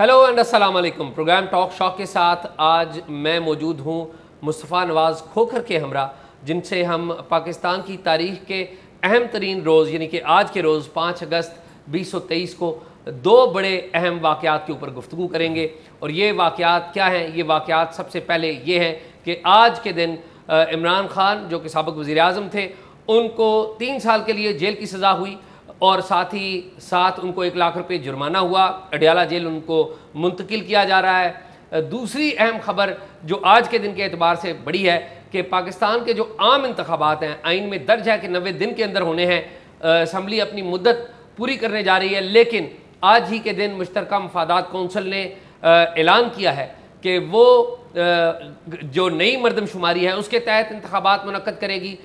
Hello and अस्सलाम वालेकुम programme talk shock के साथ आज मैं मौजूद हूँ मुस्तफ़ा नवाज़ खोखर के हमरा जिनसे हम पाकिस्तान की तारीख के अहम तरीन रोज़ यानी कि आज के रोज़ पाँच अगस्त बीस सौ तेईस को दो बड़े अहम वाक़ात के ऊपर गुफ्तु करेंगे और ये वाक़ात क्या हैं ये वाक़ात सबसे पहले ये हैं कि आज के दिन इमरान खान जो कि सबक वज़ी अजम थे उनको तीन साल के लिए जेल की सज़ा हुई और साथ ही साथ उनको एक लाख रुपए जुर्माना हुआ अडियाला जेल उनको मुंतकिल किया जा रहा है दूसरी अहम खबर जो आज के दिन के अतबार से बड़ी है कि पाकिस्तान के जो आम इंतबात हैं आइन में दर्ज है कि नबे दिन के अंदर होने हैं असम्बली अपनी मुद्दत पूरी करने जा रही है लेकिन आज ही के दिन मुश्तर मफादात कौंसल ने ऐलान किया है कि वो जो नई मरदमशुमारी है उसके तहत इंतबात मनकद करेगी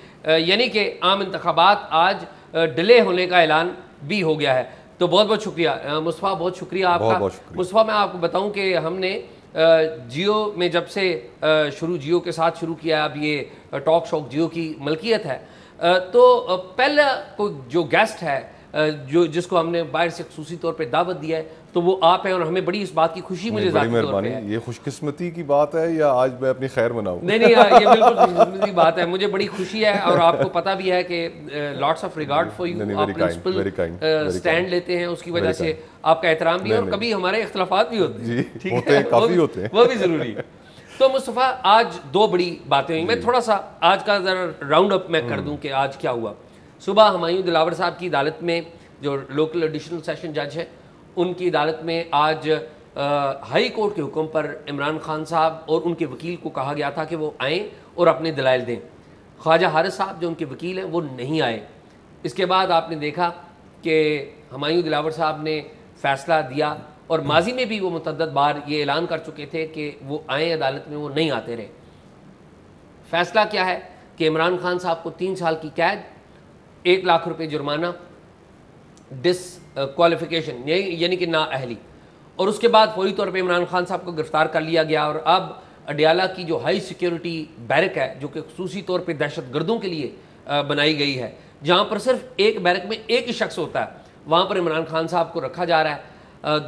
यानी कि आम इंतबात आज डिले होने का ऐलान भी हो गया है तो बहुत बहुत शुक्रिया मुस्फा बहुत शुक्रिया आपका मुस्फा मैं आपको बताऊं कि हमने जियो में जब से शुरू जियो के साथ शुरू किया है अब ये टॉक शॉक जियो की मलकियत है तो पहला को जो गेस्ट है जो जिसको हमने बाहर से खसूसी तौर पर दावत दिया है तो वो आप हैं और हमें बड़ी इस बात की खुशी मुझे बड़ी मेहरबानी ये खुशकिस्मती की बात है या आज मैं अपनी खैर मनाऊं नहीं नहीं हाँ, ये बिल्कुल खुशकिस्मती की बात है मुझे बड़ी खुशी है और आपको पता भी है कि lots of regard for you आप स्टैंड लेते हैं उसकी वजह से आपका एहतराम भी और कभी हमारे इख्तलाफात भी होते हैं ठीक है काफी होते हैं वो भी ज़रूरी तो मुस्तफ़ा आज दो बड़ी बातें हुई मैं थोड़ा सा आज का ज़रा राउंड अप मैं कर हम्म। दूं कि आज क्या हुआ सुबह हमायूं दिलावर साहब की अदालत में जो लोकल एडिशनल सेशन जज है उनकी अदालत में आज हाई कोर्ट के हुक्म पर इमरान खान साहब और उनके वकील को कहा गया था कि वो आएँ और अपने दलाइल दें ख्वाजा हारिस साहब जो उनके वकील हैं वो नहीं आए इसके बाद आपने देखा कि हमायूं दिलावर साहब ने फ़ैसला दिया और माजी में भी वो मतदद बार ये ऐलान कर चुके थे कि वो आए अदालत में वो नहीं आते रहे फ़ैसला क्या है कि इमरान खान साहब को तीन साल की कैद एक लाख रुपये जुर्माना डिस क्वालिफिकेशन यानी कि ना अहली और उसके बाद फौरी तौर पर इमरान खान साहब को गिरफ़्तार कर लिया गया और अब अडियाला की जो हाई सिक्योरिटी बैरक है जो कि खसूसी तौर पर दहशत गर्दों के लिए बनाई गई है जहाँ पर सिर्फ एक बैरक में एक ही शख्स होता है वहाँ पर इमरान खान साहब को रखा जा रहा है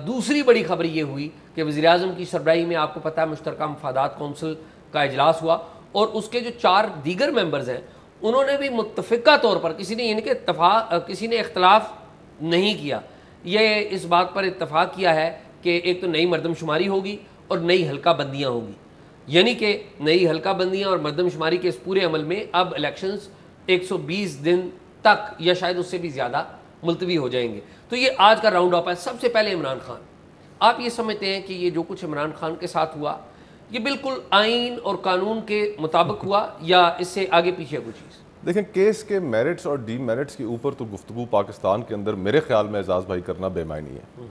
दूसरी बड़ी खबर ये हुई कि वज़ी अजम की सरब्राही में आपको पता है मुश्तरक मफादात कौंसिल का अजलास हुआ और उसके जो चार दीगर मेम्बर्स हैं उन्होंने भी मुतफ़ा तौर पर किसी ने इनके इतफा किसी ने इख्तलाफ नहीं किया ये इस बात पर इतफाक़ किया है कि एक तो नई मरदमशुमारी होगी और नई हल्का बंदियाँ होंगी यानी कि नई हल्का बंदियाँ और मरदमशुमारी के इस पूरे अमल में अब सौ 120 दिन तक या शायद उससे भी ज़्यादा मुलतवी हो जाएंगे तो ये आज का राउंड ऑफ है सबसे पहले इमरान खान आप ये समझते हैं कि ये जो कुछ इमरान खान के साथ हुआ ये बिल्कुल आइन और कानून के मुताबिक हुआ या इससे आगे पीछे कुछ चीज़ देखें केस के मेरिट्स और डी मेरिट्स के ऊपर तो गुफ्तु पाकिस्तान के अंदर मेरे ख्याल में एजाज़ भाई करना बेमानी है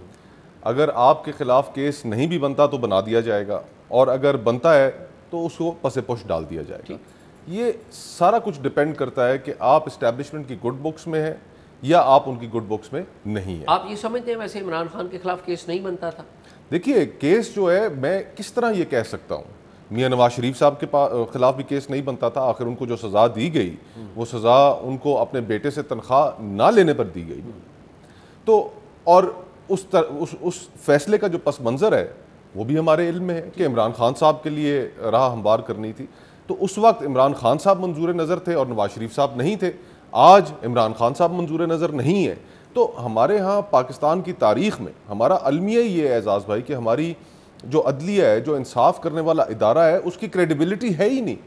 अगर आपके ख़िलाफ़ केस नहीं भी बनता तो बना दिया जाएगा और अगर बनता है तो उसको पसे पुश डाल दिया जाएगा ये सारा कुछ डिपेंड करता है कि आप इस्टेब्लिशमेंट की गुड बुक्स में हैं या आप उनकी गुड बुक्स में नहीं है आप ये समझते हैं वैसे इमरान खान के खिलाफ केस नहीं बनता था देखिए केस जो है मैं किस तरह ये कह सकता हूँ मियाँ नवाज शरीफ साहब के खिलाफ भी केस नहीं बनता था आखिर उनको जो सज़ा दी गई वो सज़ा उनको अपने बेटे से तनख्वाह ना लेने पर दी गई तो और उस, तर, उस उस फैसले का जो पस मंज़र है वो भी हमारे इल्म में है कि इमरान खान साहब के लिए राह हमवार करनी थी तो उस वक्त इमरान खान साहब मंजूर नज़र थे और नवाज शरीफ साहब नहीं थे आज इमरान खान साहब मंजूर नज़र नहीं है तो हमारे यहाँ पाकिस्तान की तारीख में हमारा अलमिया ये एजाज़ भाई कि हमारी जो अदलिया है जो इंसाफ करने वाला इदारा है उसकी क्रेडिबिलिटी है ही नहीं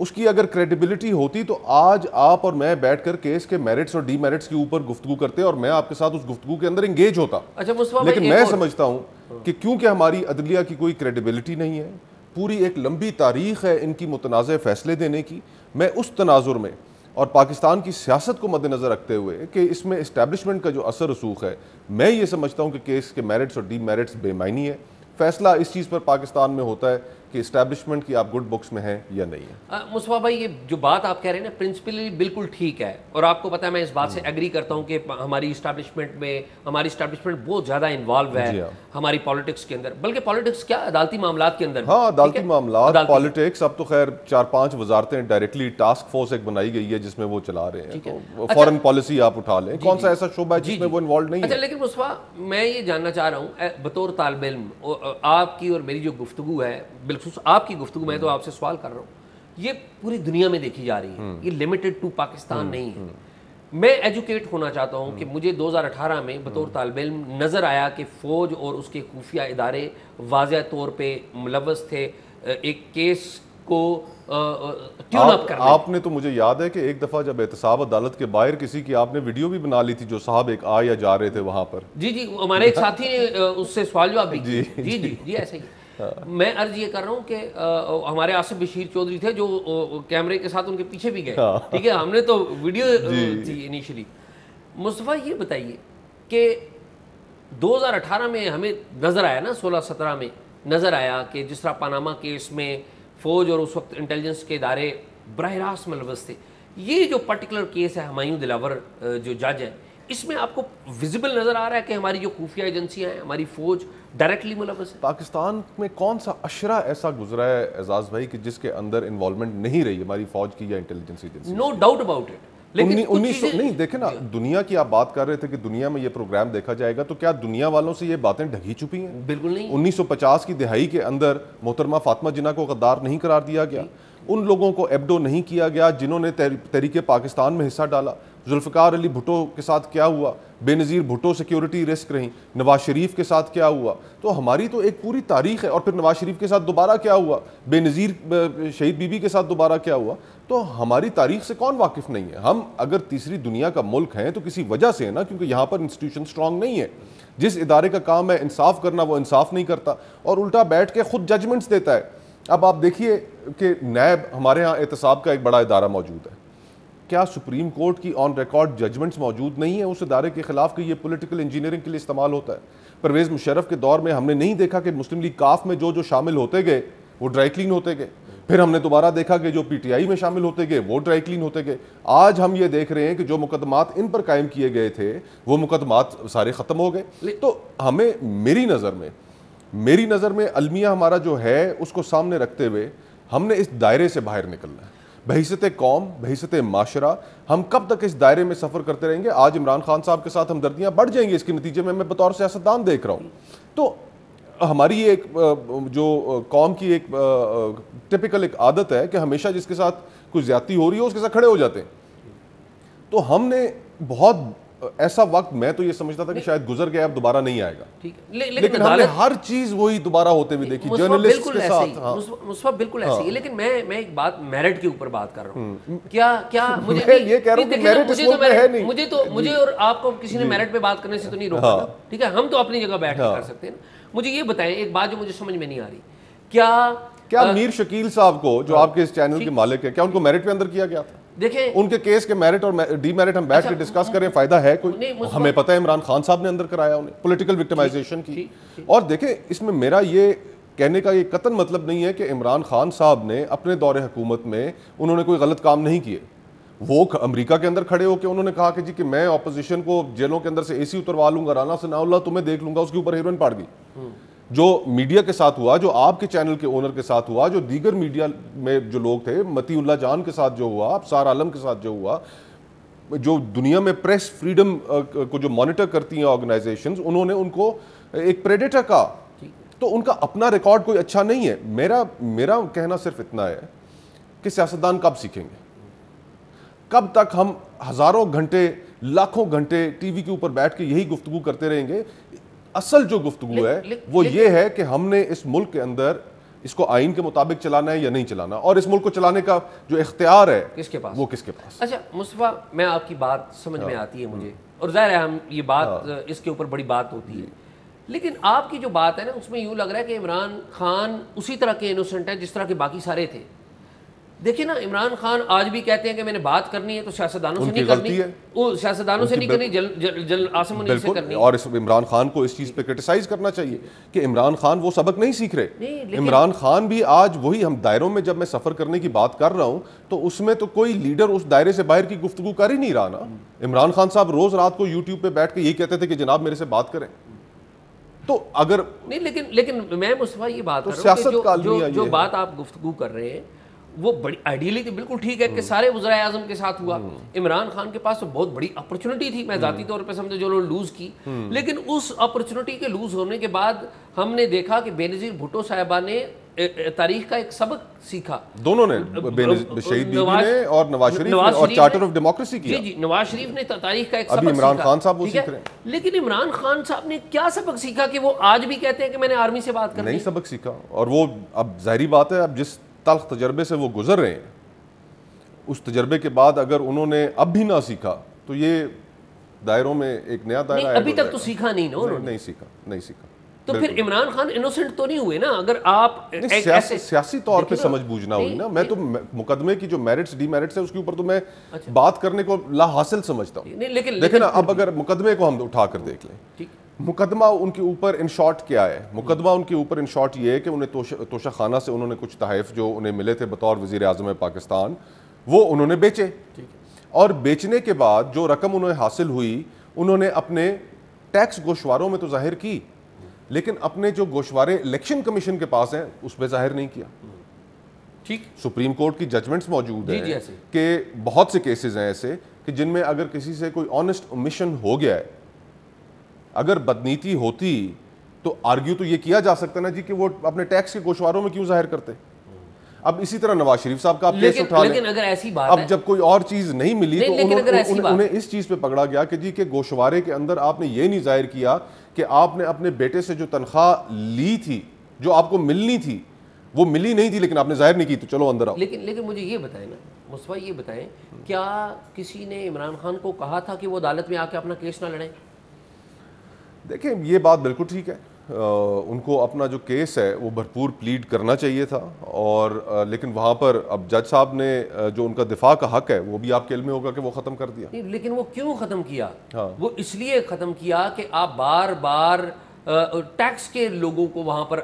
उसकी अगर क्रेडिबिलिटी होती तो आज आप और मैं बैठकर केस के मेरिट्स और डीमेरिट्स के ऊपर गुफ्तु करते और मैं आपके साथ उस गुफ्तु के अंदर इंगेज होता अच्छा लेकिन मैं समझता हूँ हाँ। कि क्योंकि हमारी अदलिया की कोई क्रेडिबिलिटी नहीं है पूरी एक लंबी तारीख है इनकी मुतनाज़ फैसले देने की मैं उस तनाजुर में और पाकिस्तान की सियासत को मद्देनज़र रखते हुए कि इसमें इस्टेबलिशमेंट का जो असर रसूख है मैं ये समझता हूँ कि केस के मेरिट्स और डी मेरिट्स बेमानी है फैसला इस चीज़ पर पाकिस्तान में होता है कि इस्टेब्लिशमेंट की आप गुड बुक्स में हैं या नहीं है मुस्वा भाई ये जो बात आप कह रहे हैं ना प्रिंसिपली बिल्कुल ठीक है और आपको पता है मैं इस बात से एग्री हम्म। करता हूँ कि हमारी इस्टेब्लिशमेंट में हमारी इस्टेब्लिशमेंट बहुत ज़्यादा इन्वॉल्व है हाँ। हमारी पॉलिटिक्स के अंदर बल्कि पॉलिटिक्स क्या अदालती मामला के अंदर हाँ अदालती मामला पॉलिटिक्स अब तो खैर चार पाँच वजारतें डायरेक्टली टास्क फोर्स एक बनाई गई है जिसमें वो चला रहे हैं फॉरन पॉलिसी तो अच्छा। आप उठा लें कौन सा ऐसा शोबा है जिसमें वो इन्वॉल्व नहीं अच्छा लेकिन मुस्वा मैं ये जानना चाह रहा हूँ बतौर तालब इल्म आपकी और मेरी जो गुफ्तु है बिल्कुल बखसूस आपकी गुफ्तु मैं तो हम्म। आपसे सवाल कर रहा हूँ ये पूरी दुनिया में देखी जा रही है हम्म। ये लिमिटेड टू पाकिस्तान हम्म। नहीं है मैं एजुकेट होना चाहता हूँ कि मुझे 2018 में बतौर तालब इम नज़र आया कि फ़ौज और उसके खुफिया इदारे वाज तौर पर मुलवस थे एक केस को क्यों आप, कर आपने तो मुझे याद है कि एक दफ़ा जब एहतसाब अदालत के बाहर किसी की आपने वीडियो भी बना ली थी जो साहब एक आ या जा रहे थे वहाँ पर जी जी हमारे एक साथी ने उससे सवाल जवाब भी जी जी जी, ऐसे ही हाँ। मैं अर्ज ये कर रहा हूँ कि हमारे आसिफ बशीर चौधरी थे जो कैमरे के साथ उनके पीछे भी गए हाँ। ठीक है हमने तो वीडियो थी इनिशियली मुस्तफ़ा ये बताइए कि 2018 में हमें नज़र आया ना 16-17 में नज़र आया कि जिस तरह पानामा केस में फ़ौज और उस वक्त इंटेलिजेंस के इदारे बरह रास्त मुलवस थे ये जो पर्टिकुलर केस है हमायूं दिलावर जो जज है इसमें आपको विजिबल नज़र आ रहा है कि हमारी जो खुफिया एजेंसियाँ हैं हमारी फ़ौज डायरेक्टली मुलवस है पाकिस्तान में कौन सा अशरा ऐसा गुजरा है एजाज भाई कि जिसके अंदर इन्वॉल्वमेंट नहीं रही हमारी फौज की या intelligence agency no doubt about it लेकिन उन्नीस नहीं देखे ना दुनिया की आप बात कर रहे थे कि दुनिया में ये प्रोग्राम देखा जाएगा तो क्या दुनिया वालों से ये बातें ढगी चुकी हैं बिल्कुल नहीं उन्नीस सौ पचास की दिहाई के अंदर मोहतरमा फातमा जिना को गद्दार नहीं करार दिया गया उन लोगों को एबडो नहीं किया गया जिन्होंने तहरीक पाकिस्तान में हिस्सा डाला जुल्फ़ार अली भुटो के साथ क्या हुआ बेनज़ीर भुटो सिक्योरिटी रिस्क रहीं नवाज शरीफ के साथ क्या हुआ तो हमारी तो एक पूरी तारीख है और फिर नवाज शरीफ के साथ दोबारा क्या हुआ बेनज़ीर शहीद बीबी के साथ दोबारा क्या हुआ तो हमारी तारीख से कौन वाकिफ नहीं है हम अगर तीसरी दुनिया का मुल्क हैं तो किसी वजह से है ना क्योंकि यहाँ पर इंस्टीट्यूशन स्ट्रांग नहीं है जिस इदारे का काम है इंसाफ करना वो इंसाफ नहीं करता और उल्टा बैठ के खुद जजमेंट्स देता है अब आप देखिए कि नैब हमारे यहाँ एहतसाब का एक बड़ा इदारा मौजूद है क्या सुप्रीम कोर्ट की ऑन रिकॉर्ड जजमेंट्स मौजूद नहीं है उस इदारे के खिलाफ कि ये पॉलिटिकल इंजीनियरिंग के लिए इस्तेमाल होता है परवेज़ मुशरफ के दौर में हमने नहीं देखा कि मुस्लिम लीग काफ में जो जो शामिल होते गए वो ड्राई क्लीन होते गए फिर हमने दोबारा देखा कि जो पीटीआई में शामिल होते गए वो ड्राई क्लीन होते गए आज हम ये देख रहे हैं कि जो मुकदमात इन पर कायम किए गए थे वो मुकदमात सारे ख़त्म हो गए तो हमें मेरी नज़र में मेरी नज़र में अलमिया हमारा जो है उसको सामने रखते हुए हमने इस दायरे से बाहर निकलना है बहसत कौम बहसत माशरा हम कब तक इस दायरे में सफ़र करते रहेंगे आज इमरान खान साहब के साथ हमदर्दियाँ बढ़ जाएंगी इसके नतीजे में मैं बतौर सियासतदान देख रहा हूँ तो हमारी ये एक जो कौम की एक टिपिकल एक आदत है कि हमेशा जिसके साथ कुछ ज्यादा हो रही है उसके साथ खड़े हो जाते हैं तो हमने बहुत ऐसा वक्त मैं तो ये समझता था कि शायद गुजर गया अब दोबारा नहीं आएगा ठीक है ले, लेकिन, लेकिन हमने हर चीज वही दोबारा होते हुए देखी जर्नलिस्ट के साथ हाँ। मुस्बा बिल्कुल हाँ। ऐसे ही हाँ। हाँ। लेकिन मैं मैं एक बात मेरिट के ऊपर बात कर रहा हूँ हम्म। क्या क्या मुझे ये कह रहा हूँ मेरिट मुझे तो है नहीं मुझे तो मुझे और आपको किसी ने मेरिट पे बात करने से तो नहीं रोका हाँ। ठीक है हम तो अपनी जगह बैठ कर सकते हैं मुझे ये बताएं एक बात जो मुझे समझ में नहीं आ रही क्या क्या मीर शकील साहब को जो आपके इस चैनल के मालिक है क्या उनको मेरिट पे अंदर किया गया था देखें उनके केस के मेरिट और डीमेरिट हम बैठ के डिस्कस अच्छा, हाँ। करें फायदा है कोई हमें तो- पता है इमरान खान साहब ने अंदर कराया उन्हें पॉलिटिकल विक्टिमाइजेशन की थी, थी। और देखें इसमें मेरा ये कहने का ये कतन मतलब नहीं है कि इमरान खान साहब ने अपने दौरे हुकूमत में उन्होंने कोई गलत काम नहीं किए वो अमेरिका के अंदर खड़े होकर उन्होंने कहा कि जी कि मैं अपोजिशन को जेलों के अंदर से एसी उतरवा लूंगा राना सनाउल्ला तुम्हें देख लूंगा उसके ऊपर हेरोइन पाड़ दी जो मीडिया के साथ हुआ जो आपके चैनल के ओनर के साथ हुआ जो दीगर मीडिया में जो लोग थे मतीउल्ला जान के साथ जो हुआ सार आलम के साथ जो हुआ जो दुनिया में प्रेस फ्रीडम को जो मॉनिटर करती हैं ऑर्गेनाइजेशंस उन्होंने उनको एक प्रेडेटर कहा तो उनका अपना रिकॉर्ड कोई अच्छा नहीं है मेरा मेरा कहना सिर्फ इतना है कि सियासतदान कब सीखेंगे कब तक हम हज़ारों घंटे लाखों घंटे टीवी के ऊपर बैठ के यही गुफ्तगु करते रहेंगे असल जो गुफ्तु है वो ये है कि हमने इस मुल्क के अंदर इसको आइन के मुताबिक चलाना है या नहीं चलाना और इस मुल्क को चलाने का जो इख्तियार है किसके पास वो किसके पास अच्छा मुस्तफ़ा मैं आपकी बात समझ में हाँ। आती है मुझे और ज़ाहिर है हम ये बात हाँ। इसके ऊपर बड़ी बात होती है लेकिन आपकी जो बात है ना उसमें यूँ लग रहा है कि इमरान खान उसी तरह के इनोसेंट है जिस तरह के बाकी सारे थे देखिए ना इमरान खान आज भी कहते हैं कि मैंने बात करनी है तो सियासतदानों से नहीं करनी है वो सियासतदानों से नहीं करनी जल, जल, जल आसम से करनी और इमरान खान को इस चीज़ पे क्रिटिसाइज करना चाहिए कि इमरान खान वो सबक नहीं सीख रहे इमरान खान भी आज वही हम दायरों में जब मैं सफ़र करने की बात कर रहा हूँ तो उसमें तो कोई लीडर उस दायरे से बाहर की गुफ्तु कर ही नहीं रहा ना इमरान खान साहब रोज़ रात को यूट्यूब पर बैठ के यही कहते थे कि जनाब मेरे से बात करें तो अगर नहीं लेकिन लेकिन मैं मुस्तफ़ा ये बात तो कर रहा हूँ जो बात आप गुफ्तु कर रहे हैं वो बड़ी आइडियली तो बिल्कुल ठीक है कि हम्म। सारे वजरा आजम के साथ हुआ हम्म। इमरान खान के पास तो बहुत बड़ी अपॉर्चुनिटी थी मैं जाती हम्म। तौर पर समझे जो लोग लूज़ की लेकिन उस अपॉर्चुनिटी के लूज़ होने के बाद हमने देखा कि बेनज़ीर भुट्टो साहिबा ने तारीख का एक सबक सीखा दोनों ने शहीद बीबी ने और नवाज शरीफ नवाज ने और चार्टर ऑफ डेमोक्रेसी की जी नवाज शरीफ ने तारीख का एक अभी इमरान खान साहब वो सीख रहे हैं लेकिन इमरान खान साहब ने क्या सबक सीखा कि वो आज भी कहते हैं कि मैंने आर्मी से बात कर नहीं सबक सीखा और वो अब जाहरी बात है अब जिस तलख तजर्बे से वो गुज़र रहे हैं उस तजर्बे के बाद अगर उन्होंने अब भी ना सीखा तो ये दायरों में एक नया दायरा अभी तक तो सीखा नहीं ना उन्होंने नहीं सीखा नहीं सीखा तो फिर इमरान खान इनोसेंट तो नहीं हुए ना अगर आप सियासी तौर पे समझ बूझना हुई ना मैं तो मुकदमे की जो मेरिट्स डीमेरिट्स है उसके ऊपर तो मैं अच्छा। बात करने को ला हासिल समझता हूँ लेकिन, लेकिन, लेकिन अब अगर मुकदमे को हम उठा कर देख लें मुकदमा उनके ऊपर इन शॉर्ट क्या है मुकदमा उनके ऊपर इन शॉर्ट ये है कि उन्हें तोशा, तोशा खाना से उन्होंने कुछ तहफ़ जो उन्हें मिले थे बतौर वजीर अजम पाकिस्तान वो उन्होंने बेचे और बेचने के बाद जो रकम उन्हें हासिल हुई उन्होंने अपने टैक्स गोशवारों में तो जाहिर की लेकिन अपने जो गोशवारे इलेक्शन कमीशन के पास हैं उस पर जाहिर नहीं किया ठीक सुप्रीम कोर्ट की जजमेंट्स मौजूद हैं कि बहुत से केसेस हैं ऐसे कि जिनमें अगर किसी से कोई ऑनेस्ट मिशन हो गया है अगर बदनीति होती तो आर्ग्यू तो ये किया जा सकता ना जी कि वो अपने टैक्स के गोशवारों में क्यों जाहिर करते अब इसी तरह नवाज शरीफ साहब का आप लेकिन, उठा लेकिन अगर ऐसी बात अब जब कोई और चीज नहीं मिली ले, तो उन, उन्हों, उन, ऐसी उन्हें, इस चीज पे पकड़ा गया कि जी के गोशवारे के अंदर आपने ये नहीं जाहिर किया कि आपने अपने बेटे से जो तनख्वाह ली थी जो आपको मिलनी थी वो मिली नहीं थी लेकिन आपने जाहिर नहीं की तो चलो अंदर आओ लेकिन लेकिन मुझे ये बताए ना मुस्वा ये बताएं क्या किसी ने इमरान खान को कहा था कि वो अदालत में आके अपना केस ना लड़े देखें ये बात बिल्कुल ठीक है आ, उनको अपना जो केस है वो भरपूर प्लीड करना चाहिए था और आ, लेकिन वहाँ पर अब जज साहब ने जो उनका दिफा का हक है वो भी आपके इल्म में होगा कि वो ख़त्म कर दिया लेकिन वो क्यों ख़त्म किया हाँ। वो इसलिए ख़त्म किया कि आप बार बार टैक्स के लोगों को वहाँ पर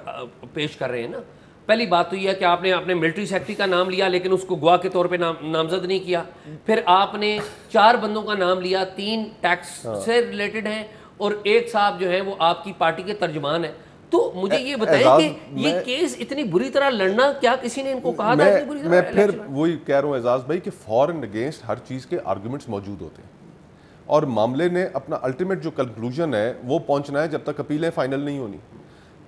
पेश कर रहे हैं ना पहली बात तो यह है कि आपने अपने मिलिट्री सेक्टरी का नाम लिया लेकिन उसको गुआ के तौर पे नाम नामजद नहीं किया फिर आपने चार बंदों का नाम लिया तीन टैक्स हाँ। से रिलेटेड हैं और एक साहब जो है वो आपकी पार्टी के तर्जमान है तो मुझे ये बताएं कि ये केस इतनी बुरी तरह लड़ना क्या किसी ने इनको कहा मैं, था बुरी तरह मैं फिर वही कह रहा हूँ एजाज भाई कि फॉर अगेंस्ट हर चीज़ के आर्ग्यूमेंट्स मौजूद होते हैं और मामले ने अपना अल्टीमेट जो कंक्लूजन है वो पहुंचना है जब तक अपीलें फाइनल नहीं होनी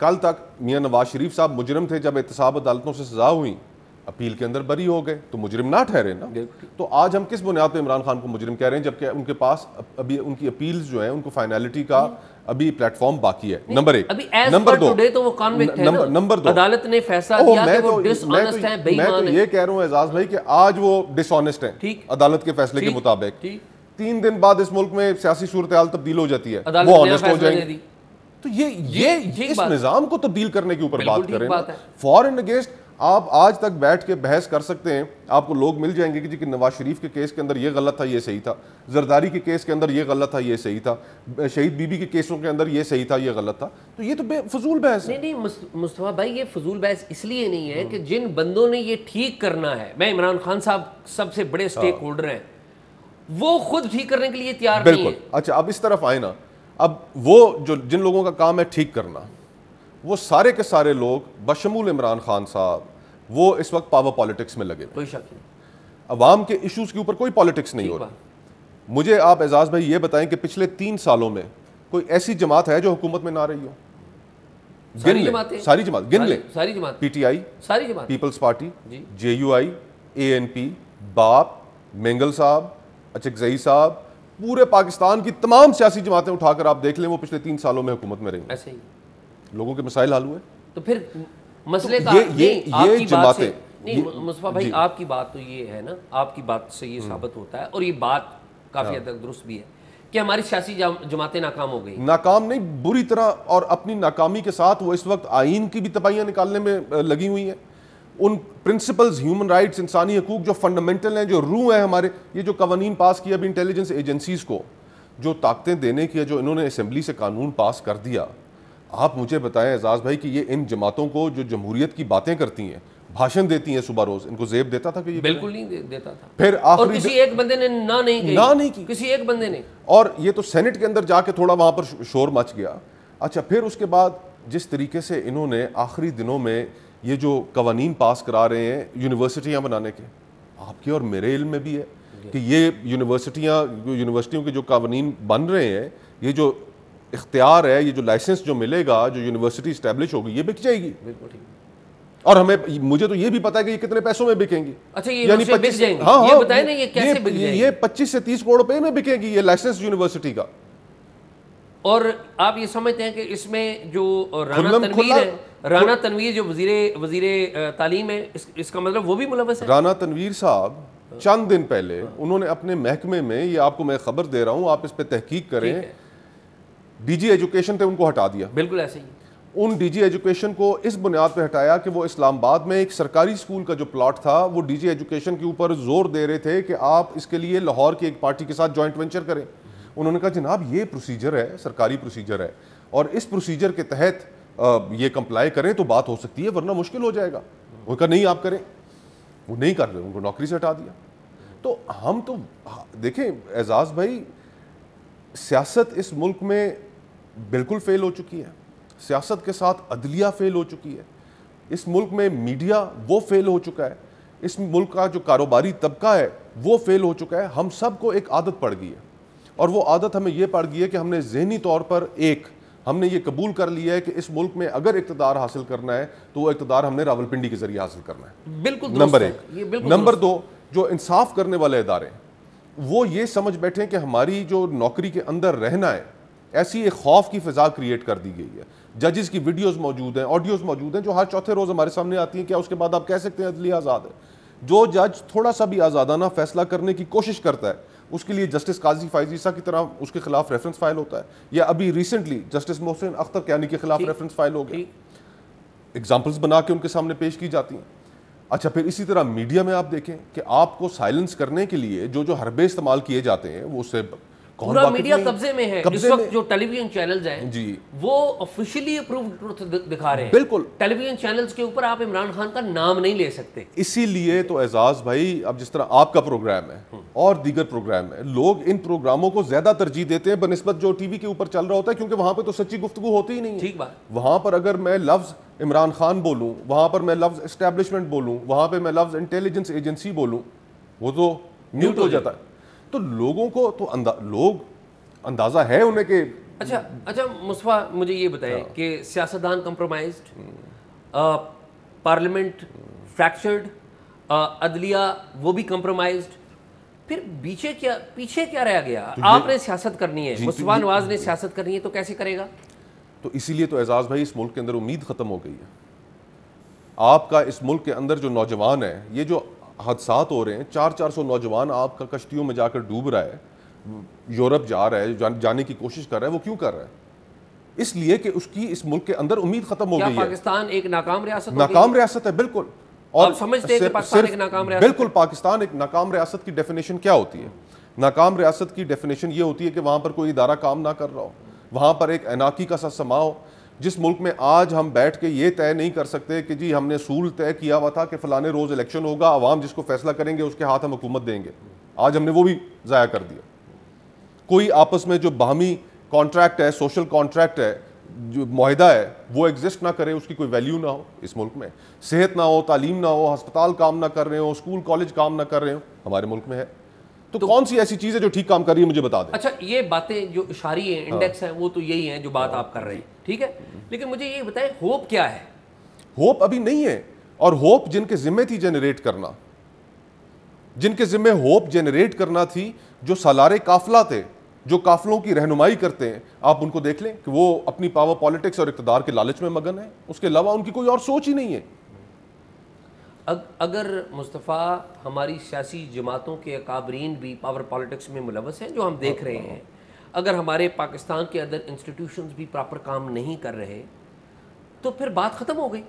कल तक मियाँ नवाज शरीफ साहब मुजरम थे जब एहतसाब अदालतों से सजा हुई अपील के अंदर बरी हो गए तो मुजरिम ना ठहरे ना तो आज हम किस बुनियाद पर इमरान खान को मुजरिम कह रहे हैं जबकि उनके पास अभी उनकी अपील जो है उनको फाइनलिटी का हम्म। अभी प्लेटफॉर्म बाकी है नंबर एक नंबर दो तो वो नंबर, नंबर दो अदालत ने फैसला ओ, तो- तो- मैं तो, मैं तो, है, मैं तो ये कह रहा हूँ एजाज भाई कि आज वो डिसऑनेस्ट है अदालत के फैसले के मुताबिक तीन दिन बाद इस मुल्क में सियासी सूरत हाल तब्दील हो जाती है वो ऑनेस्ट हो जाएंगे तो ये ये इस निज़ाम को तब्दील करने के ऊपर बात करें फॉरन अगेंस्ट आप आज तक बैठ के बहस कर सकते हैं आपको लोग मिल जाएंगे कि जी कि नवाज शरीफ के केस के अंदर ये गलत था ये सही था जरदारी के केस के अंदर ये गलत था ये सही था शहीद बीबी के केसों के अंदर ये सही था ये गलत था तो ये तो फजूल बहस नहीं नहीं मुस्तफ़ा भाई ये फजूल बहस इसलिए नहीं है कि जिन बंदों ने ये ठीक करना है मैं इमरान खान साहब सबसे बड़े स्टेक हाँ। होल्डर हैं वो खुद ठीक करने के लिए तैयार बिल्कुल अच्छा अब इस तरफ आए ना अब वो जो जिन लोगों का काम है ठीक करना वो सारे के सारे लोग बशमूल इमरान खान साहब वो इस वक्त पावर पॉलिटिक्स में लगे कोई शक नहीं अवाम के इश्यूज के ऊपर कोई पॉलिटिक्स नहीं हो रहा मुझे आप एजाज भाई ये बताएं कि पिछले तीन सालों में कोई ऐसी जमात है जो हुकूमत में ना रही हो गिन ले सारी जमात गिन ले सारी जमात पीटीआई सारी जमात People's Party J U I A N P बाप मेंगल साहब अचकजई साहब पूरे पाकिस्तान की तमाम सियासी जमातें उठाकर आप देख लें वो पिछले तीन सालों में हुकूमत में रही ऐसे ही लोगों के मसाइल हाल हुए तो फिर मसले तो का ये, ये, ये जमाते नहीं मुस्फा भाई आपकी बात तो ये है ना आपकी बात से ये हम्म। साबित होता है और ये बात काफ़ी हाँ। हद तक दुरुस्त भी है कि हमारी सियासी जमातें नाकाम हो गई नाकाम नहीं बुरी तरह और अपनी नाकामी के साथ वो इस वक्त आइन की भी तबाहियां निकालने में लगी हुई है उन प्रिंसिपल्स ह्यूमन राइट्स इंसानी हकूक जो फंडामेंटल हैं जो रू है हमारे ये जो कवानीन पास किया अभी इंटेलिजेंस एजेंसीज़ को जो ताकतें देने की जो इन्होंने असम्बली से कानून पास कर दिया आप मुझे बताएं एजाज भाई कि ये इन जमातों को जो जमहूरियत की बातें करती हैं भाषण देती हैं सुबह रोज इनको जेब देता था कि ये बिल्कुल नहीं दे, देता था फिर आखिरी किसी एक बंदे ने ना नहीं की ना नहीं की किसी एक बंदे ने और ये तो सेनेट के अंदर जाके थोड़ा वहाँ पर शोर मच गया अच्छा फिर उसके बाद जिस तरीके से इन्होंने आखिरी दिनों में ये जो कवानीन पास करा रहे हैं यूनिवर्सिटियाँ बनाने के आपके और मेरे इल्म में भी है कि ये यूनिवर्सिटियाँ यूनिवर्सिटियों के जो कवानीन बन रहे हैं ये जो इख्तियार है ये जो लाइसेंस जो मिलेगा जो यूनिवर्सिटी इस्टेब्लिश होगी ये बिक जाएगी और हमें मुझे तो ये भी पता है कि ये कितने पैसों में बिकेंगी अच्छा ये बिक जाएंगी हाँ, हाँ, ये बताएं ना ये कैसे ये, बिक जाएंगी ये पच्चीस से तीस करोड़ रुपए में बिकेगी ये लाइसेंस यूनिवर्सिटी का और आप ये समझते हैं कि इसमें जो राना तनवीर है राना तनवीर जो वजीर वजीर तालीम है इस, इसका मतलब वो भी मुलवस है राना तनवीर साहब चंद दिन पहले उन्होंने अपने महकमे में ये आपको मैं खबर दे रहा हूँ आप इस पर तहकीक करें डीजी एजुकेशन थे उनको हटा दिया बिल्कुल ऐसे ही उन डीजी एजुकेशन को इस बुनियाद पर हटाया कि वो इस्लामाबाद में एक सरकारी स्कूल का जो प्लाट था वो डीजी एजुकेशन के ऊपर जोर दे रहे थे कि आप इसके लिए लाहौर की एक पार्टी के साथ जॉइंट वेंचर करें उन्होंने कहा जनाब ये प्रोसीजर है सरकारी प्रोसीजर है और इस प्रोसीजर के तहत ये कंप्लाई करें तो बात हो सकती है वरना मुश्किल हो जाएगा वो कहा नहीं आप करें वो नहीं कर रहे उनको नौकरी से हटा दिया तो हम तो देखें एजाज भाई सियासत इस मुल्क में बिल्कुल फेल हो चुकी है सियासत के साथ अदलिया फेल हो चुकी है इस मुल्क में मीडिया वो फेल हो चुका है इस मुल्क का जो कारोबारी तबका है वो फेल हो चुका है हम सबको एक आदत पड़ गई है और वो आदत हमें ये पड़ गई है कि हमने जहनी तौर पर एक हमने ये कबूल कर लिया है कि इस मुल्क में अगर इकतदार हासिल करना है तो वो इकतदार हमने रावलपिंडी के जरिए हासिल करना है बिल्कुल नंबर एक नंबर दो जो इंसाफ करने वाले इदारे वो ये समझ बैठे कि हमारी जो नौकरी के अंदर रहना है ऐसी एक खौफ की फ़िज़ा क्रिएट कर दी गई है जजेस की वीडियोस मौजूद हैं ऑडियोज़ मौजूद हैं जो हर चौथे रोज़ हमारे सामने आती हैं क्या उसके बाद आप कह सकते हैं अदली आज़ाद है जो जज थोड़ा सा भी आज़ादाना फैसला करने की कोशिश करता है उसके लिए जस्टिस काजी फाइजीसा की तरह उसके खिलाफ रेफरेंस फाइल होता है या अभी रिसेंटली जस्टिस मोहसिन अख्तर कैनी के खिलाफ रेफरेंस फाइल हो गई एग्जाम्पल्स बना के उनके सामने पेश की जाती हैं अच्छा फिर इसी तरह मीडिया में आप देखें कि आपको साइलेंस करने के लिए जो जो हरबे इस्तेमाल किए जाते हैं वो उससे पूरा मीडिया तो कब्जे में है इस वक्त जो टेलीविजन चैनल्स हैं जी वो ऑफिशियली अप्रूव दिखा रहे हैं बिल्कुल टेलीविजन चैनल्स के ऊपर आप इमरान खान का नाम नहीं ले सकते इसीलिए तो एजाज भाई अब जिस तरह आपका प्रोग्राम है हम्म। और दीगर प्रोग्राम है लोग इन प्रोग्रामों को ज्यादा तरजीह देते हैं बनस्बत जो टीवी के ऊपर चल रहा होता है क्योंकि वहां पर तो सच्ची गुफ्तु होती ही नहीं ठीक बात वहां पर अगर मैं लफ्ज़ इमरान खान बोलूँ वहाँ पर मैं लफ्ज़ इस्टेब्लिशमेंट बोलूँ वहाँ पर मैं लफ्ज़ इंटेलिजेंस एजेंसी बोलूँ वो तो म्यूट हो जाता है तो लोगों को तो अंदा, लोग अंदाजा है उन्हें कि अच्छा अच्छा मुस्फा मुझे ये बताए हाँ। कि सियासतदान कम्प्रोमाइज पार्लियामेंट फ्रैक्चर्ड अदलिया वो भी कम्प्रोमाइज फिर पीछे क्या पीछे क्या रह गया तो आपने सियासत करनी है तो मुस्फा नवाज ने सियासत करनी है तो कैसे करेगा तो इसीलिए तो एजाज भाई इस मुल्क के अंदर उम्मीद ख़त्म हो गई है आपका इस मुल्क के अंदर जो नौजवान है ये जो हादसा हो रहे हैं चार चार सौ नौजवान आपका कश्तियों में जाकर डूब रहा है यूरोप जा रहा है जा, जाने की कोशिश कर रहा है वो क्यों कर रहा है इसलिए कि उसकी इस मुल्क के अंदर उम्मीद खत्म हो गई है पाकिस्तान एक नाकाम रियासत नाकाम रियासत है बिल्कुल और समझते हैं पाकिस्तान एक नाकाम रियासत बिल्कुल पाकिस्तान एक नाकाम रियासत की डेफिनेशन क्या होती है नाकाम रियासत की डेफिनेशन ये होती है कि वहाँ पर कोई इदारा काम ना कर रहा हो वहाँ पर एक एनाकी का सा समा हो जिस मुल्क में आज हम बैठ के ये तय नहीं कर सकते कि जी हमने सूल तय किया हुआ था कि फ़लाने रोज़ इलेक्शन होगा आवाम जिसको फैसला करेंगे उसके हाथ हम हुकूमत देंगे आज हमने वो भी ज़ाया कर दिया कोई आपस में जो बाहमी कॉन्ट्रैक्ट है सोशल कॉन्ट्रैक्ट है जो माहिदा है वो एग्जिस्ट ना करे उसकी कोई वैल्यू ना हो इस मुल्क में सेहत ना हो तालीम ना हो हस्पताल काम ना कर रहे हो स्कूल कॉलेज काम ना कर रहे हो हमारे मुल्क में है तो, तो कौन सी ऐसी चीज़ है जो ठीक काम कर रही है मुझे बता दें अच्छा ये बातें जो इशारी है इंडेक्स हाँ, है वो तो यही है जो बात हाँ, आप कर रहे हैं ठीक है लेकिन मुझे ये बताएं होप क्या है होप अभी नहीं है और होप जिनके जिम्मे थी जनरेट करना जिनके जिम्मे होप जनरेट करना थी जो सालारे काफिला थे जो काफलों की रहनुमाई करते हैं आप उनको देख लें कि वो अपनी पावर पॉलिटिक्स और इकतदार के लालच में मगन है उसके अलावा उनकी कोई और सोच ही नहीं है अग, अगर मुस्तफ़ा हमारी सियासी जमातों के अकाबरीन भी पावर पॉलिटिक्स में मुलवस हैं जो हम देख रहे हैं अगर हमारे पाकिस्तान के अंदर इंस्टीट्यूशन भी प्रॉपर काम नहीं कर रहे तो फिर बात ख़त्म हो गई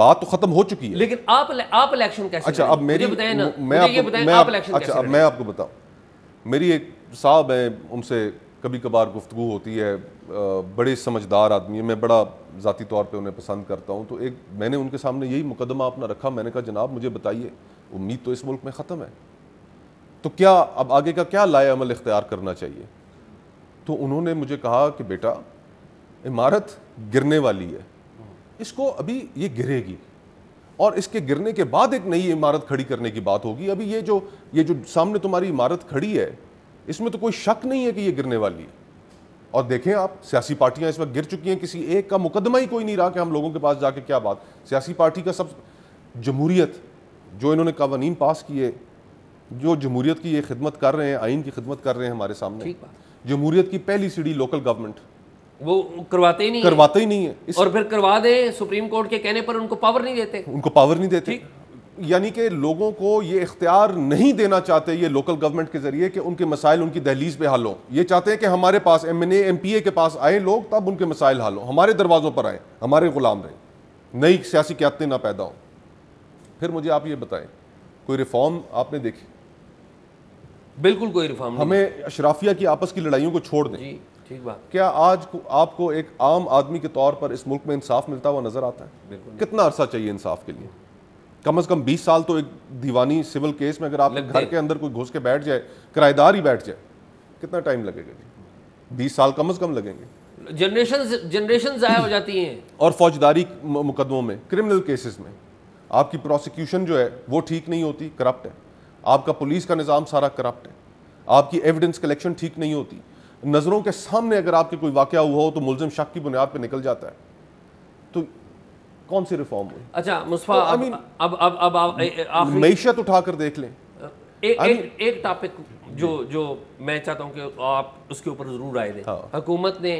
बात तो खत्म हो चुकी है लेकिन आप आप इलेक्शन कैसे अच्छा अब मेरी बताएं ना मैं आपको मैं आप, इलेक्शन अच्छा अब मैं आपको बताऊं मेरी एक साहब हैं उनसे कभी कभार गुफ्तु होती है बड़े समझदार आदमी है मैं बड़ा ज़ाती तौर पे उन्हें पसंद करता हूँ तो एक मैंने उनके सामने यही मुकदमा अपना रखा मैंने कहा जनाब मुझे बताइए उम्मीद तो इस मुल्क में ख़त्म है तो क्या अब आगे का क्या लाए अमल इख्तियार करना चाहिए तो उन्होंने मुझे कहा कि बेटा इमारत गिरने वाली है इसको अभी ये गिरेगी और इसके गिरने के बाद एक नई इमारत खड़ी करने की बात होगी अभी ये जो ये जो सामने तुम्हारी इमारत खड़ी है इसमें तो कोई शक नहीं है कि ये गिरने वाली है और देखें आप सियासी पार्टियां इस वक्त गिर चुकी हैं किसी एक का मुकदमा ही कोई नहीं रहा कि हम लोगों के पास जाके क्या बात सियासी पार्टी का सब जमहूरियत जो इन्होंने कवानीन पास किए जो जमहूरियत की ये खिदमत कर रहे हैं आइन की खिदमत कर रहे हैं हमारे सामने जमहूरियत की पहली सीढ़ी लोकल गवर्नमेंट वो करवाते ही नहीं करवाते ही नहीं है इस... और फिर करवा दें सुप्रीम कोर्ट के कहने पर उनको पावर नहीं देते उनको पावर नहीं देते यानी कि लोगों को ये इख्तियार नहीं देना चाहते ये लोकल गवर्नमेंट के जरिए कि उनके मसाइल उनकी दहलीज पे हल हों ये चाहते हैं कि हमारे पास M N M P A के पास आए लोग तब उनके मसाइल हल हों हमारे दरवाज़ों पर आए हमारे गुलाम रहें नई सियासी क्यादतें ना पैदा हों फिर मुझे आप ये बताएं कोई रिफॉर्म आपने देखी बिल्कुल कोई रिफॉर्म हमें अशराफिया की आपस की लड़ाइयों को छोड़ दें ठीक बात क्या आज को, आपको एक आम आदमी के तौर पर इस मुल्क में इंसाफ मिलता हुआ नजर आता है कितना अरसा चाहिए इंसाफ के लिए कम अज कम 20 साल तो एक दीवानी सिविल केस में अगर आप घर के अंदर कोई घुस के बैठ जाए किराएदार ही बैठ जाए कितना टाइम लगेगा जी बीस साल कम अज कम लगेंगे जनरेशन जनरेशन ज़ाया हो जाती हैं और फौजदारी मुकदमों में क्रिमिनल केसेस में आपकी प्रोसिक्यूशन जो है वो ठीक नहीं होती करप्ट है आपका पुलिस का निज़ाम सारा करप्ट है आपकी एविडेंस कलेक्शन ठीक नहीं होती नज़रों के सामने अगर आपके कोई वाक़ हुआ हो तो मुलजम शक की बुनियाद पर निकल जाता है तो कौन सी रिफॉर्म हुई अच्छा मुस्फा तो, अब, अब, अब, अब, अब मीशत उठा कर देख लें एक, एक, एक टॉपिक जो जो मैं चाहता हूँ कि आप उसके ऊपर ज़रूर आए दें हाँ। हुकूमत ने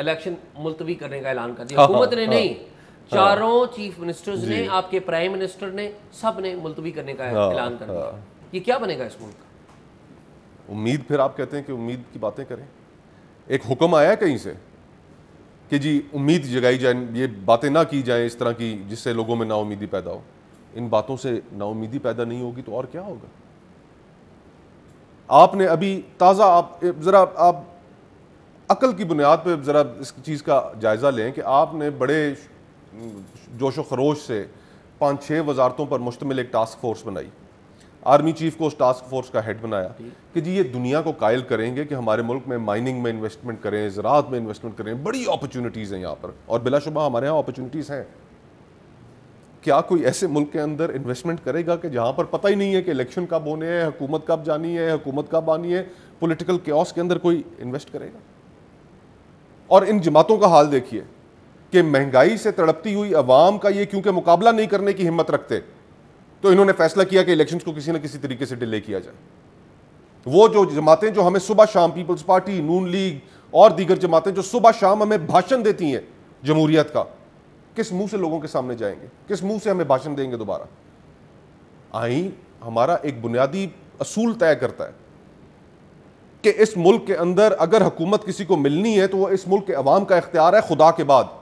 इलेक्शन मुलतवी करने का ऐलान कर दिया हाँ, हुकूमत ने हाँ, नहीं हाँ। चारों चीफ मिनिस्टर्स ने आपके प्राइम मिनिस्टर ने सब ने मुलतवी करने का हाँ, ऐलान कर दिया हाँ। ये क्या बनेगा इस मुल्क का उम्मीद फिर आप कहते हैं कि उम्मीद की बातें करें एक हुक्म आया कहीं से कि जी उम्मीद जगाई जाए ये बातें ना की जाए इस तरह की जिससे लोगों में नाउमीदी पैदा हो इन बातों से नाउमीदी पैदा नहीं होगी तो और क्या होगा आपने अभी ताज़ा आप ज़रा आप अकल की बुनियाद पर ज़रा इस चीज़ का जायज़ा लें कि आपने बड़े जोश खरोश से पाँच छः वजारतों पर मुश्तमिल एक टास्क फोर्स बनाई आर्मी चीफ को उस टास्क फोर्स का हेड बनाया कि जी ये दुनिया को कायल करेंगे कि हमारे मुल्क में माइनिंग में इन्वेस्टमेंट करें ज़रात में इन्वेस्टमेंट करें बड़ी अपॉर्चुनिटीज़ हैं यहाँ पर और बिलाशुबा हमारे यहाँ अपॉर्चुनिटीज़ हैं क्या कोई ऐसे मुल्क के अंदर इन्वेस्टमेंट करेगा कि जहाँ पर पता ही नहीं है कि इलेक्शन कब होने हैं हुकूमत कब जानी है हुकूमत कब आनी है पोलिटिकल क्योस के अंदर कोई इन्वेस्ट करेगा और इन जमातों का हाल देखिए कि महंगाई से तड़पती हुई अवाम का ये क्योंकि मुकाबला नहीं करने की हिम्मत रखते तो इन्होंने फैसला किया कि इलेक्शन को किसी ना किसी तरीके से डिले किया जाए वो जो जमातें जो हमें सुबह शाम पीपल्स पार्टी नून लीग और दीगर जमातें जो सुबह शाम हमें भाषण देती हैं जमहूरियत का किस मुंह से लोगों के सामने जाएंगे किस मुंह से हमें भाषण देंगे दोबारा आई हमारा एक बुनियादी असूल तय करता है कि इस मुल्क के अंदर अगर हुकूमत किसी को मिलनी है तो वह इस मुल्क के अवाम का इख्तियार है खुदा के बाद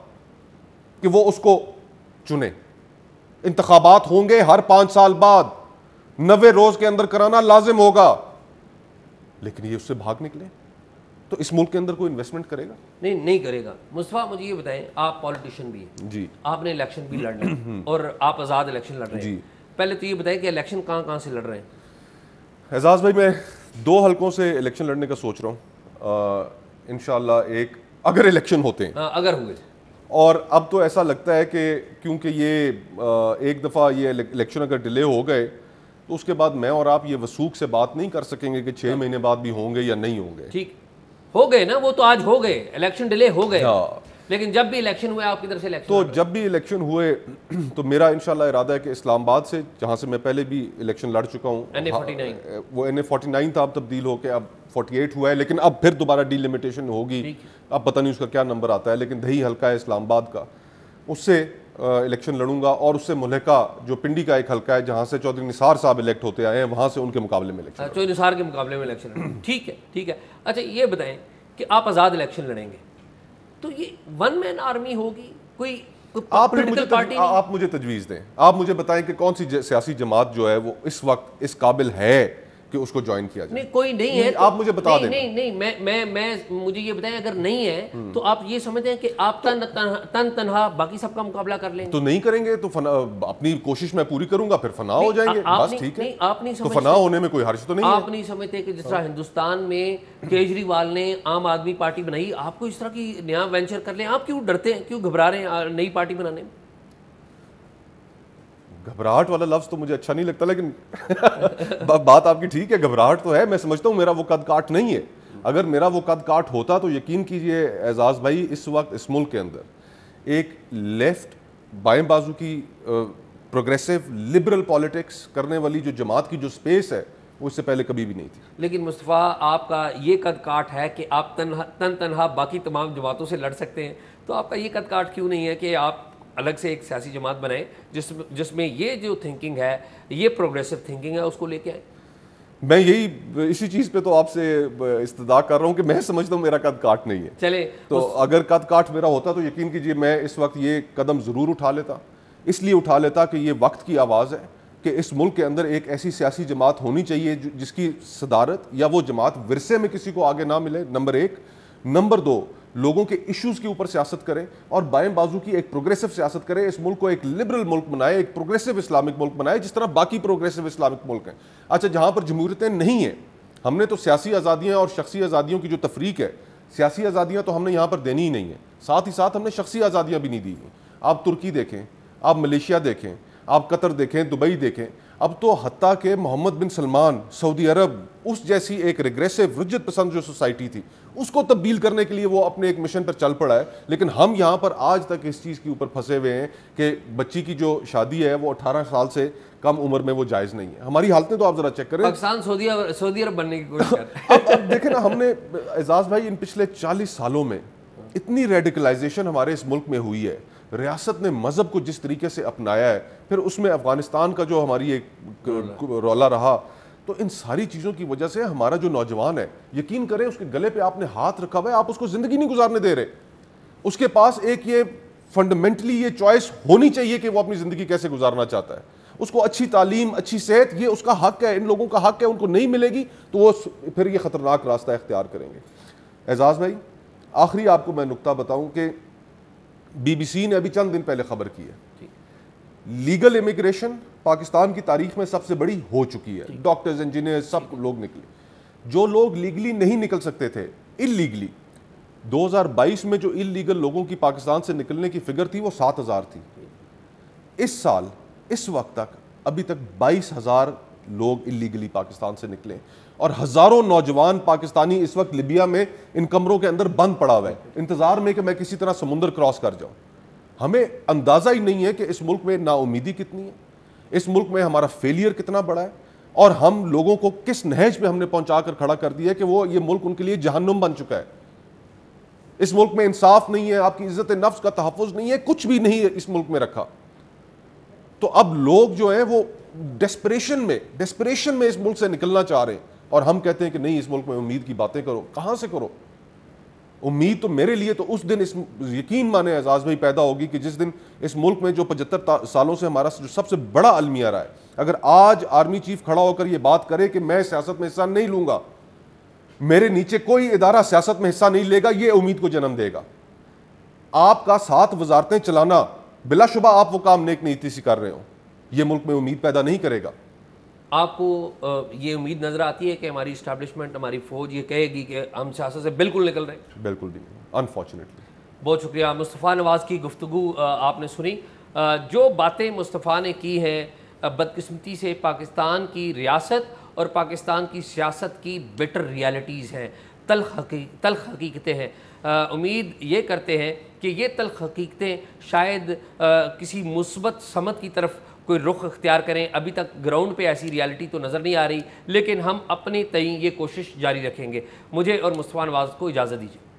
कि वो उसको चुने इंतबात होंगे हर पांच साल बाद नबे रोज के अंदर कराना लाजिम होगा लेकिन ये उससे भाग निकले तो इस मुल्क के अंदर कोई इन्वेस्टमेंट करेगा नहीं नहीं करेगा मुस्तफ़ा मुझे ये बताएं आप पॉलिटिशियन भी हैं जी आपने इलेक्शन भी लड़ रहे हम्म। और आप आज़ाद इलेक्शन लड़ रहे हैं जी पहले तो ये बताएं कि इलेक्शन कहाँ कहाँ से लड़ रहे हैं एजाज भाई मैं दो हल्कों से इलेक्शन लड़ने का सोच रहा हूँ इन एक अगर इलेक्शन होते हैं आ, हाँ, अगर हुए और अब तो ऐसा लगता है कि क्योंकि ये एक दफ़ा ये इलेक्शन अगर डिले हो गए तो उसके बाद मैं और आप ये वसूख से बात नहीं कर सकेंगे कि छः महीने बाद भी होंगे या नहीं होंगे ठीक हो गए ना वो तो आज हो गए इलेक्शन डिले हो गए हाँ। लेकिन जब भी इलेक्शन हुए आपकी तरफ से इलेक्शन तो जब भी इलेक्शन हुए तो मेरा इनशाला इरादा है कि इस्लामाबाद से जहाँ से मैं पहले भी इलेक्शन लड़ चुका हूँ हाँ, वो एन ए फोर्टी नाइन था अब तब्दील होकर अब 48 हुआ है लेकिन अब फिर दोबारा डीलिमिटेशन होगी अब पता नहीं उसका क्या नंबर आता है लेकिन दही हल्का है इस्लामाबाद का उससे इलेक्शन लड़ूंगा और उससे मुलहका जो पिंडी का एक हल्का है जहाँ से चौधरी निसार साहब इलेक्ट होते आए हैं वहाँ से उनके मुकाबले में इलेक्शन अच्छा, चौधरी निसार के मुकाबले में इलेक्शन ठीक है ठीक है अच्छा ये बताएं कि आप आज़ाद इलेक्शन लड़ेंगे तो ये वन मैन आर्मी होगी कोई आप मुझे पार्टी आप मुझे तजवीज़ दें आप मुझे बताएं कि कौन सी सियासी जमात जो है वो इस वक्त इस काबिल है कि उसको ज्वाइन किया जाए नहीं कोई नहीं, है तो, आप मुझे बता दें नहीं नहीं मैं मैं मैं मुझे ये बताएं अगर नहीं है हम्म। तो आप ये समझते हैं कि आप तन तन तनहा बाकी सबका मुकाबला कर लेंगे तो नहीं करेंगे तो अपनी कोशिश मैं पूरी करूंगा फिर फना हो जाएंगे बस ठीक है आप नहीं तो समझते फना होने में कोई हर्ष तो नहीं आप नहीं समझते कि जिस तरह हिंदुस्तान में केजरीवाल ने आम आदमी पार्टी बनाई आपको इस तरह की नया वेंचर कर ले आप क्यों डरते हैं क्यों घबरा रहे हैं नई पार्टी बनाने में घबराहट वाला लफ्ज़ तो मुझे अच्छा नहीं लगता लेकिन बात आपकी ठीक है घबराहट तो है मैं समझता हूँ मेरा वो कद काट नहीं है अगर मेरा वो कद काट होता तो यकीन कीजिए एजाज भाई इस वक्त इस मुल्क के अंदर एक लेफ्ट बाएं बाजू की प्रोग्रेसिव लिबरल पॉलिटिक्स करने वाली जो जमात की जो स्पेस है वो पहले कभी भी नहीं थी लेकिन मुस्तफ़ा आपका ये कद काट है कि आप तन तन तनहा बाकी तमाम जमातों से लड़ सकते हैं तो आपका ये कद काट क्यों नहीं है कि आप अलग से एक सियासी जमात बनाएं जिस जिसमें ये जो थिंकिंग है ये प्रोग्रेसिव थिंकिंग है उसको लेके आए मैं यही इसी चीज़ पे तो आपसे इस्तदा कर रहा हूँ कि मैं समझता हूँ मेरा कद काट नहीं है चले तो उस... अगर कद काट मेरा होता तो यकीन कीजिए मैं इस वक्त ये कदम ज़रूर उठा लेता इसलिए उठा लेता कि ये वक्त की आवाज़ है कि इस मुल्क के अंदर एक ऐसी सियासी जमात होनी चाहिए जिसकी सदारत या वो जमात विरसे में किसी को आगे ना मिले नंबर एक नंबर दो लोगों के इश्यूज के ऊपर सियासत करें और बाएं बाजू की एक प्रोग्रेसिव सियासत करें इस मुल्क को एक लिबरल मुल्क बनाए एक प्रोग्रेसिव इस्लामिक मुल्क बनाए जिस तरह बाकी प्रोग्रेसिव इस्लामिक मुल्क हैं अच्छा जहाँ पर जमूरतें नहीं हैं हमने तो सियासी आज़ादियाँ और शख्सी आज़ादियों की जो तफरीक है सियासी आज़ादियाँ तो हमने यहाँ पर देनी ही नहीं है साथ ही साथ हमने शख्सी आज़ादियाँ भी नहीं दी आप तुर्की देखें आप मलेशिया देखें आप कतर देखें दुबई देखें अब तो हती के मोहम्मद बिन सलमान सऊदी अरब उस जैसी एक रिग्रेसिव रुजत पसंद जो सोसाइटी थी उसको तब्दील करने के लिए वो अपने एक मिशन पर चल पड़ा है लेकिन हम यहाँ पर आज तक इस चीज़ के ऊपर फंसे हुए हैं कि बच्ची की जो शादी है वो 18 साल से कम उम्र में वो जायज़ नहीं है हमारी हालतें तो आप ज़रा चेक करें पाकिस्तान सऊदी सऊदी अरब बनने की कोशिश अब, अब देखें ना हमने एजाज भाई इन पिछले चालीस सालों में इतनी रेडिकलाइजेशन हमारे इस मुल्क में हुई है रियासत ने मज़हब को जिस तरीके से अपनाया है फिर उसमें अफ़गानिस्तान का जो हमारी एक रोला रहा तो इन सारी चीज़ों की वजह से हमारा जो नौजवान है यकीन करें उसके गले पे आपने हाथ रखा हुआ है आप उसको ज़िंदगी नहीं गुजारने दे रहे उसके पास एक ये फंडामेंटली ये चॉइस होनी चाहिए कि वो अपनी ज़िंदगी कैसे गुजारना चाहता है उसको अच्छी तालीम अच्छी सेहत ये उसका हक है इन लोगों का हक है उनको नहीं मिलेगी तो वो फिर ये ख़तरनाक रास्ता इख्तियार करेंगे एजाज़ भाई आखिरी आपको मैं नुकता बताऊँ कि बीबीसी ने अभी चंद दिन पहले खबर की है लीगल इमिग्रेशन पाकिस्तान की तारीख में सबसे बड़ी हो चुकी है डॉक्टर्स इंजीनियर सब लोग निकले जो लोग लीगली नहीं निकल सकते थे इलीगली 2022 में जो इलीगल लोगों की पाकिस्तान से निकलने की फिगर थी वो 7000 थी इस साल इस वक्त तक अभी तक 22000 लोग इलीगली पाकिस्तान से निकले और हज़ारों नौजवान पाकिस्तानी इस वक्त लिबिया में इन कमरों के अंदर बंद पड़ा हुआ है इंतज़ार में कि मैं किसी तरह समुंदर क्रॉस कर जाऊं हमें अंदाज़ा ही नहीं है कि इस मुल्क में नाउमीदी कितनी है इस मुल्क में हमारा फेलियर कितना बड़ा है और हम लोगों को किस नहज पर हमने पहुंचा कर खड़ा कर दिया है कि वो ये मुल्क उनके लिए जहन्नुम बन चुका है इस मुल्क में इंसाफ नहीं है आपकी इज्जत नफ्स का तहफ़ नहीं है कुछ भी नहीं इस मुल्क में रखा तो अब लोग जो है वो डेस्परेशन में डेस्परेशन में इस मुल्क से निकलना चाह रहे हैं और हम कहते हैं कि नहीं इस मुल्क में उम्मीद की बातें करो कहाँ से करो उम्मीद तो मेरे लिए तो उस दिन इस यकीन माने एजाज में ही पैदा होगी कि जिस दिन इस मुल्क में जो पचहत्तर सालों से हमारा जो सबसे बड़ा अलमिया रहा है अगर आज आर्मी चीफ खड़ा होकर ये बात करे कि मैं सियासत में हिस्सा नहीं लूंगा मेरे नीचे कोई इदारा सियासत में हिस्सा नहीं लेगा ये उम्मीद को जन्म देगा आपका सात वजारतें चलाना बिलाशुबा आप वो काम नेक नीति से कर रहे हो ये मुल्क में उम्मीद पैदा नहीं करेगा आपको ये उम्मीद नज़र आती है कि हमारी इस्टेब्लिशमेंट हमारी फ़ौज ये कहेगी कि हम सियासत से बिल्कुल निकल रहे हैं बिल्कुल भी अनफॉर्चुनेटली बहुत शुक्रिया मुस्तफ़ा नवाज़ की गुफ्तु आपने सुनी जो बातें मुस्तफ़ा ने की हैं बदकस्मती से पाकिस्तान की रियासत और पाकिस्तान की सियासत की बेटर रियलिटीज़ हैं तल हकी तल हकीकतें हैं उम्मीद ये करते हैं कि ये तल हकीकतें शायद आ, किसी मुसबत समत की तरफ कोई रुख अख्तियार करें अभी तक ग्राउंड पे ऐसी रियलिटी तो नज़र नहीं आ रही लेकिन हम अपने तई ये कोशिश जारी रखेंगे मुझे और मुस्तफ़ान वाज को इजाज़त दीजिए